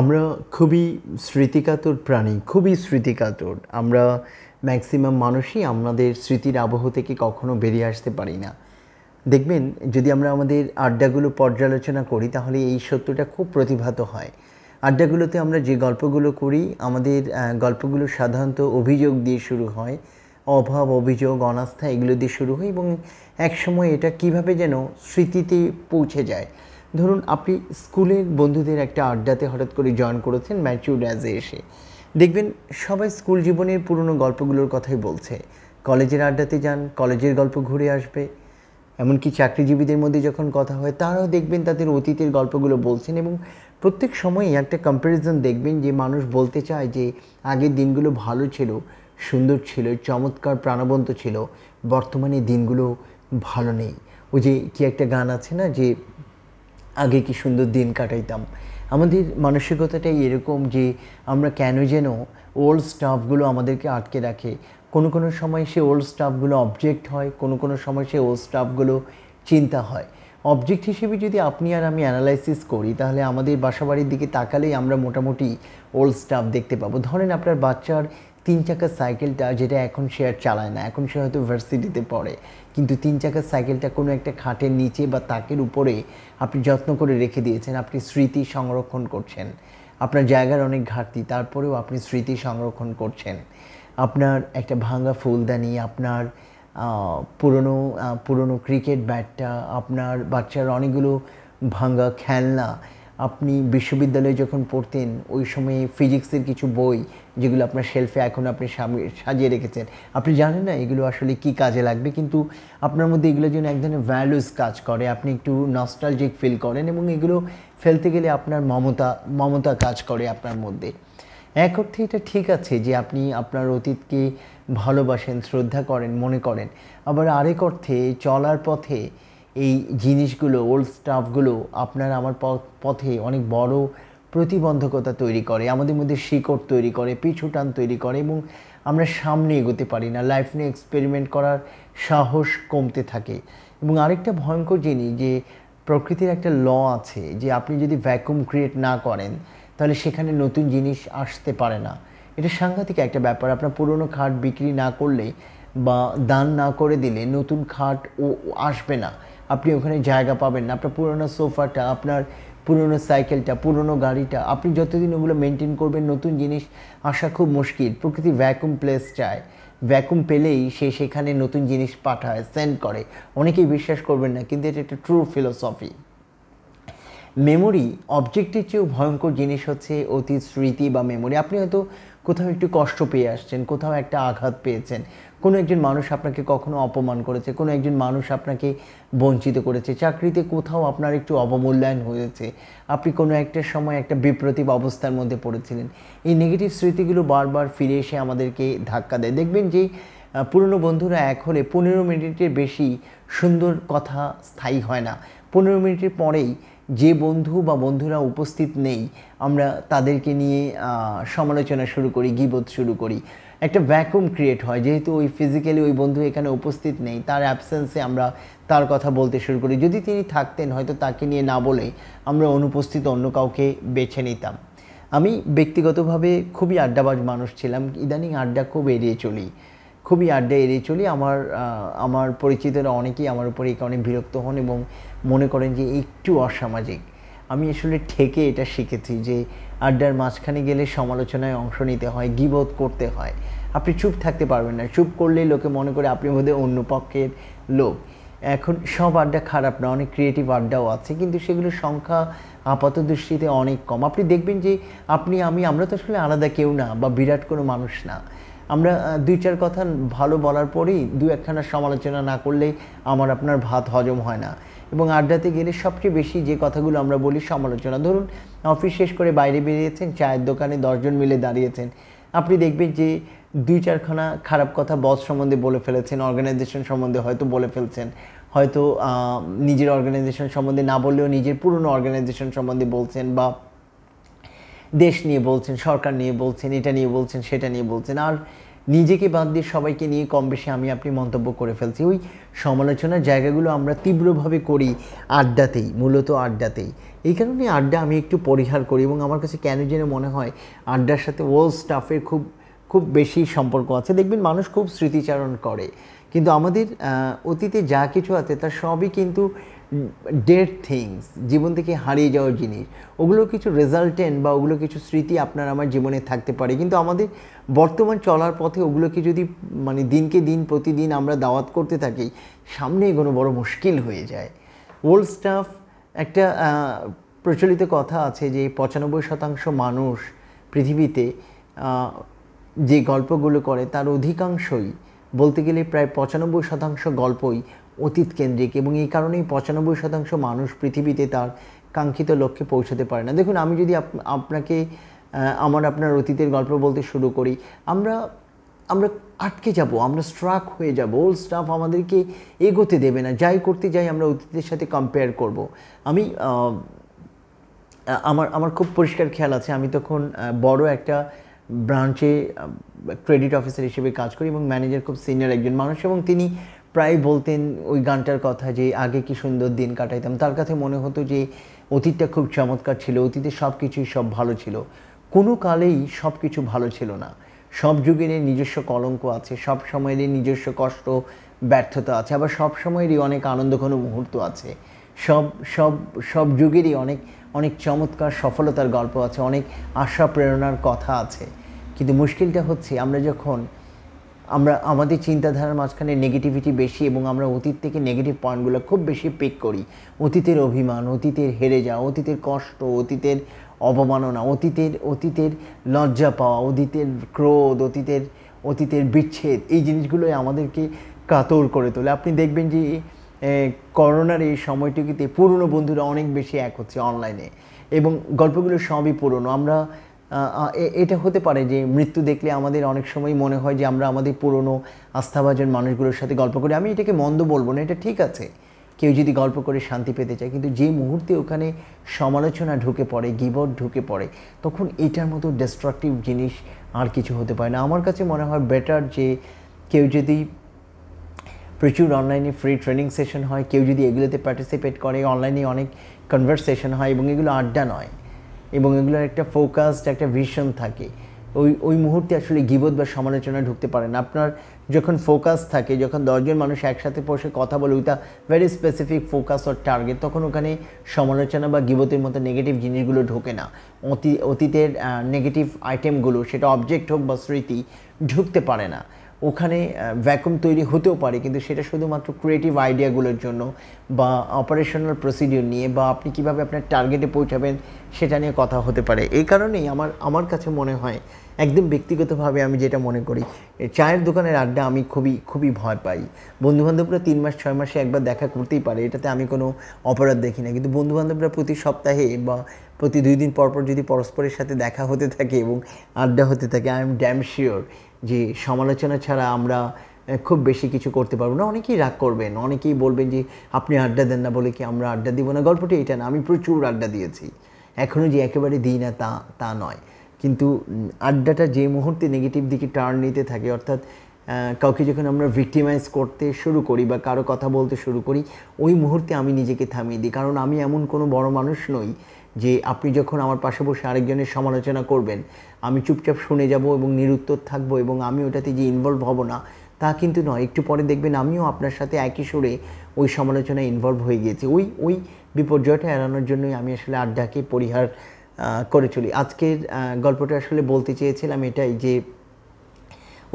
আমরা খুবই স্মৃতিকাতর প্রাণী খুবই স্মৃতিকাতর আমরা ম্যাক্সিমাম মানুষই আমাদের স্মৃতির আবহ থেকে কখনো বেরিয়ে আসতে পারি না দেখবেন যদি আমরা আমাদের আড্ডাগুলো পর্যালোচনা করি তাহলে এই সত্যটা খুব প্রতিভাত হয় আড্ডাগুলোতে আমরা যে গল্পগুলো করি আমাদের গল্পগুলো সাধারণত অভিযোগ দিয়ে শুরু হয় অভাব অভিযোগ অনাস্থা এগুলো দিয়ে শুরু হয় এবং একসময় এটা কিভাবে যেন স্মৃতিতে পৌঁছে যায় ধরুন আপনি স্কুলের বন্ধুদের একটা আড্ডাতে হঠাৎ করে জয়েন করেছেন ম্যাচিউর অ্যাজে এসে দেখবেন সবাই স্কুল জীবনের পুরনো গল্পগুলোর কথাই বলছে কলেজের আড্ডাতে যান কলেজের গল্প ঘুরে আসবে এমনকি চাকরিজীবীদের মধ্যে যখন কথা হয় তারাও দেখবেন তাদের অতীতের গল্পগুলো বলছেন এবং প্রত্যেক সময়ই একটা কম্প্যারিজন দেখবেন যে মানুষ বলতে চায় যে আগের দিনগুলো ভালো ছিল সুন্দর ছিল চমৎকার প্রাণবন্ত ছিল বর্তমানে দিনগুলো ভালো নেই ওই যে কি একটা গান আছে না যে আগে কি সুন্দর দিন কাটাইতাম আমাদের মানসিকতাটাই এরকম যে আমরা কেন যেন ওল্ড স্টাফগুলো আমাদেরকে আটকে রাখে কোনো কোনো সময় সে ওল্ড স্টাফগুলো অবজেক্ট হয় কোনো কোনো সময় সে ওল্ড স্টাফগুলো চিন্তা হয় অবজেক্ট হিসেবে যদি আপনি আর আমি অ্যানালাইসিস করি তাহলে আমাদের বাসাবাড়ির দিকে তাকালেই আমরা মোটামুটি ওল্ড স্টাফ দেখতে পাবো ধরেন আপনার বাচ্চার তিন চাকার সাইকেলটা যেটা এখন সে আর চালায় না এখন সে হয়তো ভার্সিটিতে পড়ে কিন্তু তিন চাকার সাইকেলটা কোনো একটা খাটের নিচে বা তাকের উপরে আপনি যত্ন করে রেখে দিয়েছেন আপনি স্মৃতি সংরক্ষণ করছেন আপনার জায়গার অনেক ঘাটতি তারপরেও আপনি স্মৃতি সংরক্ষণ করছেন আপনার একটা ভাঙা ফুলদানি আপনার পুরনো পুরনো ক্রিকেট ব্যাটটা আপনার বাচ্চার অনেকগুলো ভাঙা খেলনা আপনি বিশ্ববিদ্যালয়ে যখন পড়তেন ওই সময়ে ফিজিক্সের কিছু বই যেগুলো আপনার শেলফে এখন আপনি সাজিয়ে রেখেছেন আপনি জানেন না এগুলো আসলে কি কাজে লাগবে কিন্তু আপনার মধ্যে এগুলো যেন এক ধরনের ভ্যালুস কাজ করে আপনি একটু নস্টালজিক ফিল করেন এবং এগুলো ফেলতে গেলে আপনার মমতা মমতা কাজ করে আপনার মধ্যে এক অর্থে এটা ঠিক আছে যে আপনি আপনার অতীতকে ভালোবাসেন শ্রদ্ধা করেন মনে করেন আবার আরেক অর্থে চলার পথে এই জিনিসগুলো ওল্ড স্টাফগুলো আপনার আমার পথে অনেক বড় প্রতিবন্ধকতা তৈরি করে আমাদের মধ্যে শিকড় তৈরি করে পিছুটান তৈরি করে এবং আমরা সামনে এগোতে পারি না লাইফ নিয়ে এক্সপেরিমেন্ট করার সাহস কমতে থাকে এবং আরেকটা ভয়ঙ্কর জিনিস যে প্রকৃতির একটা ল আছে যে আপনি যদি ভ্যাকুম ক্রিয়েট না করেন তাহলে সেখানে নতুন জিনিস আসতে পারে না এটা সাংঘাতিক একটা ব্যাপার আপনার পুরনো খাট বিক্রি না করলে বা দান না করে দিলে নতুন খাট ও আসবে না আপনি ওখানে জায়গা পাবেন না আপনার পুরোনো সোফাটা আপনার পুরনো সাইকেলটা পুরনো গাড়িটা আপনি যতদিন ওগুলো মেনটেন করবেন নতুন জিনিস আসা খুব মুশকিল প্রকৃতি ভ্যাকুম প্লেস চায় ভ্যাকুম পেলেই সে সেখানে নতুন জিনিস পাঠায় সেন্ড করে অনেকেই বিশ্বাস করবেন না কিন্তু এটা একটা ট্রু ফিলোসফি মেমোরি অবজেক্টের চেয়েও ভয়ঙ্কর জিনিস হচ্ছে অতীত স্মৃতি বা মেমোরি আপনি হয়তো কোথাও একটু কষ্ট পেয়ে আসছেন কোথাও একটা আঘাত পেয়েছেন কোনো একজন মানুষ আপনাকে কখনো অপমান করেছে কোনো একজন মানুষ আপনাকে বঞ্চিত করেছে চাকরিতে কোথাও আপনার একটু অবমূল্যায়ন হয়েছে আপনি কোনো একটা সময় একটা বিপ্রতিব অবস্থার মধ্যে পড়েছিলেন এই নেগেটিভ স্মৃতিগুলো বারবার ফিরে এসে আমাদেরকে ধাক্কা দেয় দেখবেন যে পুরনো বন্ধুরা এক হলে পনেরো মিনিটের বেশি সুন্দর কথা স্থায়ী হয় না পনেরো মিনিটের পরেই যে বন্ধু বা বন্ধুরা উপস্থিত নেই আমরা তাদেরকে নিয়ে সমালোচনা শুরু করি গিবোধ শুরু করি একটা ভ্যাকুম ক্রিয়েট হয় যেহেতু ওই ফিজিক্যালি ওই বন্ধু এখানে উপস্থিত নেই তার অ্যাবসেন্সে আমরা তার কথা বলতে শুরু করি যদি তিনি থাকতেন হয়তো তাকে নিয়ে না বলে আমরা অনুপস্থিত অন্য কাউকে বেছে নিতাম আমি ব্যক্তিগতভাবে খুবই আড্ডাবাজ মানুষ ছিলাম ইদানিং আড্ডা খুব এড়িয়ে চলি খুবই আড্ডা এড়িয়ে চলি আমার আমার পরিচিতরা অনেকেই আমার উপর এই কারণে বিরক্ত হন এবং মনে করেন যে একটু অসামাজিক আমি আসলে ঠেকে এটা শিখেছি যে আড্ডার মাঝখানে গেলে সমালোচনায় অংশ নিতে হয় গিবোধ করতে হয় আপনি চুপ থাকতে পারবেন না চুপ করলেই লোকে মনে করে আপনি বোধহয় অন্য পক্ষের লোক এখন সব আড্ডা খারাপ না অনেক ক্রিয়েটিভ আড্ডাও আছে কিন্তু সেগুলোর সংখ্যা আপাত দৃষ্টিতে অনেক কম আপনি দেখবেন যে আপনি আমি আমরা তো আসলে আলাদা কেউ না বা বিরাট কোনো মানুষ না আমরা দুই চার কথা ভালো বলার পরেই দু একখানা সমালোচনা না করলে আমার আপনার ভাত হজম হয় না এবং আড্ডাতে গেলে সবচেয়ে বেশি যে কথাগুলো আমরা বলি সমালোচনা ধরুন অফিস শেষ করে বাইরে বেরিয়েছেন চায়ের দোকানে দশজন মিলে দাঁড়িয়েছেন আপনি দেখবেন যে দুই চারখানা খারাপ কথা বস সম্বন্ধে বলে ফেলেছেন অর্গানাইজেশন সম্বন্ধে হয়তো বলে ফেলছেন হয়তো নিজের অর্গানাইজেশন সম্বন্ধে না বললেও নিজের পুরনো অর্গানাইজেশন সম্বন্ধে বলছেন বা দেশ নিয়ে বলছেন সরকার নিয়ে বলছেন এটা নিয়ে বলছেন সেটা নিয়ে বলছেন আর নিজেকে বাদ দিয়ে সবাইকে নিয়ে কম বেশি আমি আপনি মন্তব্য করে ফেলছি ওই সমালোচনার জায়গাগুলো আমরা তীব্রভাবে করি আড্ডাতেই মূলত আড্ডাতেই এই কারণে আড্ডা আমি একটু পরিহার করি এবং আমার কাছে কেন যেন মনে হয় আড্ডার সাথে ওল স্টাফের খুব খুব বেশি সম্পর্ক আছে দেখবেন মানুষ খুব স্মৃতিচারণ করে কিন্তু আমাদের অতীতে যা কিছু আছে তার সবই কিন্তু ডেড থিংস জীবন থেকে হারিয়ে যাওয়া জিনিস ওগুলো কিছু রেজাল্টেন্ট বা ওগুলো কিছু স্মৃতি আপনার আমার জীবনে থাকতে পারে কিন্তু আমাদের বর্তমান চলার পথে ওগুলোকে যদি মানে দিনকে দিন প্রতিদিন আমরা দাওয়াত করতে থাকি সামনেই কোনো বড় মুশকিল হয়ে যায় ওল্ড স্টাফ একটা প্রচলিত কথা আছে যে পঁচানব্বই শতাংশ মানুষ পৃথিবীতে যে গল্পগুলো করে তার অধিকাংশই বলতে গেলে প্রায় পঁচানব্বই শতাংশ গল্পই অতীত কেন্দ্রিক এবং এই কারণেই পঁচানব্বই শতাংশ মানুষ পৃথিবীতে তার কাঙ্ক্ষিত লক্ষ্যে পৌঁছতে পারে না দেখুন আমি যদি আপনাকে আমার আপনার অতীতের গল্প বলতে শুরু করি আমরা আমরা আটকে যাব আমরা স্ট্রাক হয়ে যাব ওল স্টাফ আমাদেরকে এগোতে দেবে না যাই করতে যাই আমরা অতীতের সাথে কম্পেয়ার করব আমি আমার আমার খুব পরিষ্কার খেয়াল আছে আমি তখন বড় একটা ব্রাঞ্চে ক্রেডিট অফিসার হিসেবে কাজ করি এবং ম্যানেজার খুব সিনিয়র একজন মানুষ এবং তিনি প্রায় বলতেন ওই গানটার কথা যে আগে কি সুন্দর দিন কাটাইতাম তার কাছে মনে হতো যে অতীতটা খুব চমৎকার ছিল অতীতে সব কিছুই সব ভালো ছিল কোনো কালেই সব কিছু ভালো ছিল না সব যুগেরই নিজস্ব কলঙ্ক আছে সব সময়েরই নিজস্ব কষ্ট ব্যর্থতা আছে আবার সব সময়েরই অনেক আনন্দঘন মুহূর্ত আছে সব সব সব যুগেরই অনেক অনেক চমৎকার সফলতার গল্প আছে অনেক আশা প্রেরণার কথা আছে কিন্তু মুশকিলটা হচ্ছে আমরা যখন আমরা আমাদের চিন্তাধারার মাঝখানে নেগেটিভিটি বেশি এবং আমরা অতীত থেকে নেগেটিভ পয়েন্টগুলো খুব বেশি পিক করি অতীতের অভিমান অতীতের হেরে যাওয়া অতীতের কষ্ট অতীতের অবমাননা অতীতের অতীতের লজ্জা পাওয়া অতীতের ক্রোধ অতীতের অতীতের বিচ্ছেদ এই জিনিসগুলোই আমাদেরকে কাতর করে তোলে আপনি দেখবেন যে করোনার এই সময়টিতে পুরনো বন্ধুরা অনেক বেশি এক হচ্ছে অনলাইনে এবং গল্পগুলো সবই পুরনো আমরা এটা হতে পারে যে মৃত্যু দেখলে আমাদের অনেক সময় মনে হয় যে আমরা আমাদের পুরনো আস্থাভাজন মানুষগুলোর সাথে গল্প করি আমি এটাকে মন্দ বলবো না এটা ঠিক আছে কেউ যদি গল্প করে শান্তি পেতে চায় কিন্তু যে মুহূর্তে ওখানে সমালোচনা ঢুকে পড়ে গিবট ঢুকে পড়ে তখন এটার মতো ডিস্ট্রাকটিভ জিনিস আর কিছু হতে পারে না আমার কাছে মনে হয় বেটার যে কেউ যদি প্রচুর অনলাইনে ফ্রি ট্রেনিং সেশন হয় কেউ যদি এগুলোতে পার্টিসিপেট করে অনলাইনে অনেক কনভারসেশন হয় এবং এগুলো আড্ডা নয় এবং এগুলোর একটা ফোকাসড একটা ভিশন থাকে ওই ওই মুহূর্তে আসলে গিবোধ বা সমালোচনা ঢুকতে পারেন আপনার যখন ফোকাস থাকে যখন দশজন মানুষ একসাথে বসে কথা বলে with a very specific focus or target তখন ওখানে সমালোচনা বা গিবতের মতো নেগেটিভ জিনিসগুলো ঢোকে না অতি অতীতের নেগেটিভ আইটেমগুলো সেটা অবজেক্ট হোক বা স্মৃতি ঢুকতে পারে না ওখানে ভ্যাকুম তৈরি হতেও পারে কিন্তু সেটা শুধুমাত্র ক্রিয়েটিভ আইডিয়াগুলোর জন্য বা অপারেশনাল প্রসিডিওর নিয়ে বা আপনি কিভাবে আপনার টার্গেটে পৌঁছাবেন সেটা নিয়ে কথা হতে পারে এই কারণেই আমার আমার কাছে মনে হয় একদম ব্যক্তিগতভাবে আমি যেটা মনে করি চায়ের দোকানের আড্ডা আমি খুবই খুবই ভয় পাই বন্ধুবান্ধবরা তিন মাস ছয় মাসে একবার দেখা করতেই পারে এটাতে আমি কোনো অপরাধ দেখি না কিন্তু বন্ধুবান্ধবরা প্রতি সপ্তাহে বা প্রতি দুই দিন পরপর যদি পরস্পরের সাথে দেখা হতে থাকে এবং আড্ডা হতে থাকে আই এম ড্যাম শিওর যে সমালোচনা ছাড়া আমরা খুব বেশি কিছু করতে পারবো না অনেকেই রাগ করবেন অনেকেই বলবেন যে আপনি আড্ডা দেন না বলে কি আমরা আড্ডা দিব না গল্পটি এটা না আমি প্রচুর আড্ডা দিয়েছি এখনও যে একেবারে দিই না তা তা নয় কিন্তু আড্ডাটা যে মুহূর্তে নেগেটিভ দিকে টার্ন নিতে থাকে অর্থাৎ কাউকে যখন আমরা ভিক্টিমাইজ করতে শুরু করি বা কারো কথা বলতে শুরু করি ওই মুহূর্তে আমি নিজেকে থামিয়ে দিই কারণ আমি এমন কোনো বড় মানুষ নই যে আপনি যখন আমার পাশে বসে আরেকজনের সমালোচনা করবেন আমি চুপচাপ শুনে যাব এবং নিরুত্তর থাকবো এবং আমি ওটাতে যে ইনভলভ হব না তা কিন্তু নয় একটু পরে দেখবেন আমিও আপনার সাথে একই সুরে ওই সমালোচনায় ইনভলভ হয়ে গিয়েছি ওই ওই বিপর্যয়টা এড়ানোর জন্যই আমি আসলে আড্ডাকে পরিহার করে চলি আজকের গল্পটা আসলে বলতে চেয়েছিলাম এটাই যে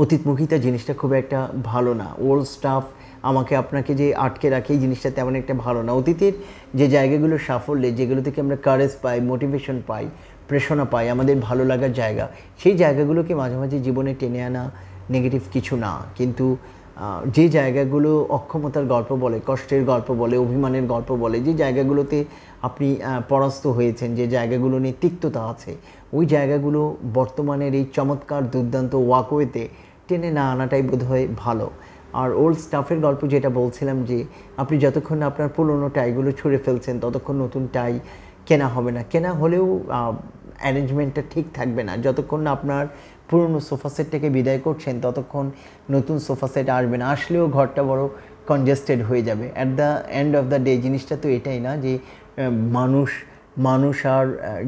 অতীতমুখিতা জিনিসটা খুব একটা ভালো না ওল্ড স্টাফ আমাকে আপনাকে যে আটকে রাখে এই জিনিসটা তেমন একটা ভালো না অতীতের যে জায়গাগুলো সাফল্যে যেগুলো থেকে আমরা কারেজ পাই মোটিভেশন পাই প্রেষণা পাই আমাদের ভালো লাগার জায়গা সেই জায়গাগুলোকে মাঝে মাঝে জীবনে টেনে আনা নেগেটিভ কিছু না কিন্তু যে জায়গাগুলো অক্ষমতার গল্প বলে কষ্টের গল্প বলে অভিমানের গল্প বলে যে জায়গাগুলোতে আপনি পরাস্ত হয়েছেন যে জায়গাগুলো নিয়ে তিক্ততা আছে ওই জায়গাগুলো বর্তমানের এই চমৎকার দুর্দান্ত ওয়াকওয়েতে টেনে না আনাটাই বোধহয় ভালো আর ওল্ড স্টাফের গল্প যেটা বলছিলাম যে আপনি যতক্ষণ আপনার পুরনো টাইগুলো ছুঁড়ে ফেলছেন ততক্ষণ নতুন টাই কেনা হবে না কেনা হলেও অ্যারেঞ্জমেন্টটা ঠিক থাকবে না যতক্ষণ না আপনার পুরনো সোফা সেটটাকে বিদায় করছেন ততক্ষণ নতুন সোফা সেট আসবে না আসলেও ঘরটা বড় কনজেস্টেড হয়ে যাবে at the end of the day জিনিসটা তো এটাই না যে মানুষ মানুষ আর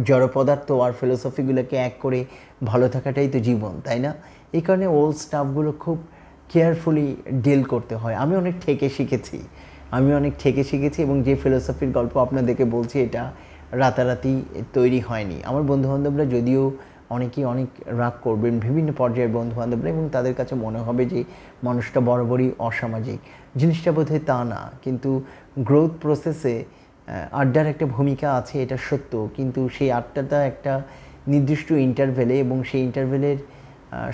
জড় পদার্থ আর ফিলোসফিগুলোকে এক করে ভালো থাকাটাই তো জীবন তাই না এই কারণে ওল্ড স্টাফগুলো খুব কেয়ারফুলি ডিল করতে হয় আমি অনেক ঠেকে শিখেছি আমি অনেক ঠেকে শিখেছি এবং যে ফিলোসফির গল্প আপনাদেরকে বলছি এটা রাতারাতি তৈরি হয়নি আমার বন্ধুবান্ধবরা যদিও অনেকেই অনেক রাগ করবেন বিভিন্ন পর্যায়ের বন্ধুবান্ধবরা এবং তাদের কাছে মনে হবে যে মানুষটা বরাবরই অসামাজিক জিনিসটা বোধহয় তা না কিন্তু গ্রোথ প্রসেসে আড্ডার একটা ভূমিকা আছে এটা সত্য কিন্তু সেই আড্ডাটা একটা নির্দিষ্ট ইন্টারভেলে এবং সেই ইন্টারভেলের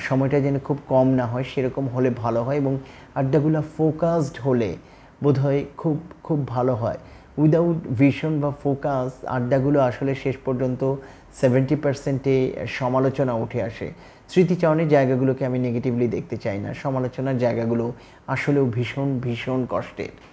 সময়টা যেন খুব কম না হয় সেরকম হলে ভালো হয় এবং আড্ডাগুলো ফোকাসড হলে বোধহয় খুব খুব ভালো হয় উইদাউট ভিশন বা ফোকাস আড্ডাগুলো আসলে শেষ পর্যন্ত সেভেন্টি পার্সেন্টে সমালোচনা উঠে আসে স্মৃতিচারণের জায়গাগুলোকে আমি নেগেটিভলি দেখতে চাই না সমালোচনার জায়গাগুলো আসলেও ভীষণ ভীষণ কষ্টের